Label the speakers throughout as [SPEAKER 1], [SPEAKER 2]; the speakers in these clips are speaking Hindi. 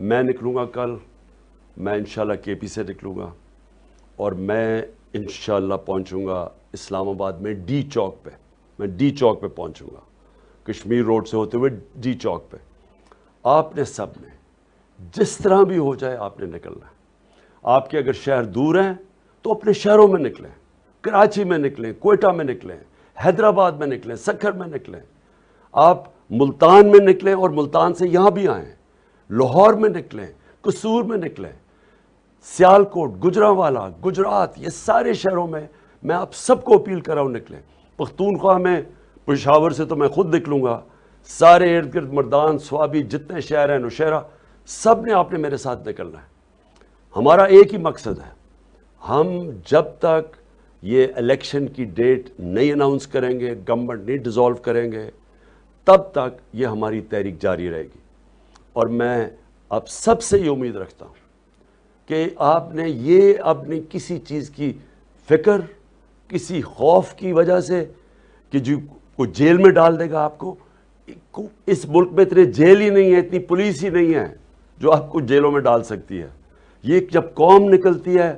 [SPEAKER 1] मैं निकलूँगा कल मैं इन के पी से निकलूँगा और मैं इन पहुँचूँगा इस्लामाबाद में डी चौक पे मैं डी चौक पे पहुँचूँगा कश्मीर रोड से होते हुए डी चौक पे आपने सब ने जिस तरह भी हो जाए आपने निकलना है आपके अगर शहर दूर हैं तो अपने शहरों में निकलें कराची में निकलें कोयटा में निकलें हैदराबाद में निकलें सखर में निकलें आप मुल्तान में निकलें और मुल्तान से यहाँ भी आएँ लाहौर में निकलें कसूर में निकलें सियालकोट गुजरावाला गुजरात ये सारे शहरों में मैं आप सबको अपील कर रहा हूँ निकलें पख्तूनख्वा में पेशावर से तो मैं खुद निकलूँगा सारे इर्द गिर्द मर्दान स्वाबी जितने शहर हैं नौशहरा सब ने आपने मेरे साथ निकलना है हमारा एक ही मकसद है हम जब तक ये इलेक्शन की डेट नहीं अनाउंस करेंगे गवर्नमेंट नहीं डिज़ोल्व करेंगे तब तक ये हमारी तहरीक जारी रहेगी और मैं आप सबसे ये उम्मीद रखता हूँ कि आपने ये अपनी किसी चीज़ की फिक्र किसी खौफ की वजह से कि जो को जेल में डाल देगा आपको इस मुल्क में इतने जेल ही नहीं है इतनी पुलिस ही नहीं है जो आपको जेलों में डाल सकती है ये जब कौम निकलती है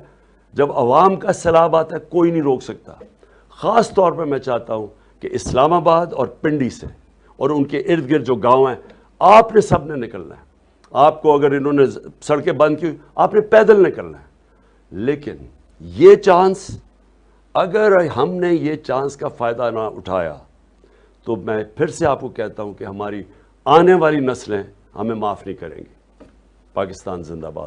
[SPEAKER 1] जब आवाम का सैलाब आता है कोई नहीं रोक सकता ख़ास तौर पर मैं चाहता हूँ कि इस्लामाबाद और पिंडी से और उनके इर्द गिर्द जो गाँव हैं आपने सबने निकलना है आपको अगर इन्होंने सड़कें बंद की आपने पैदल निकलना है लेकिन ये चांस अगर हमने ये चांस का फ़ायदा ना उठाया तो मैं फिर से आपको कहता हूँ कि हमारी आने वाली नस्लें हमें माफ़ नहीं करेंगी पाकिस्तान जिंदाबाद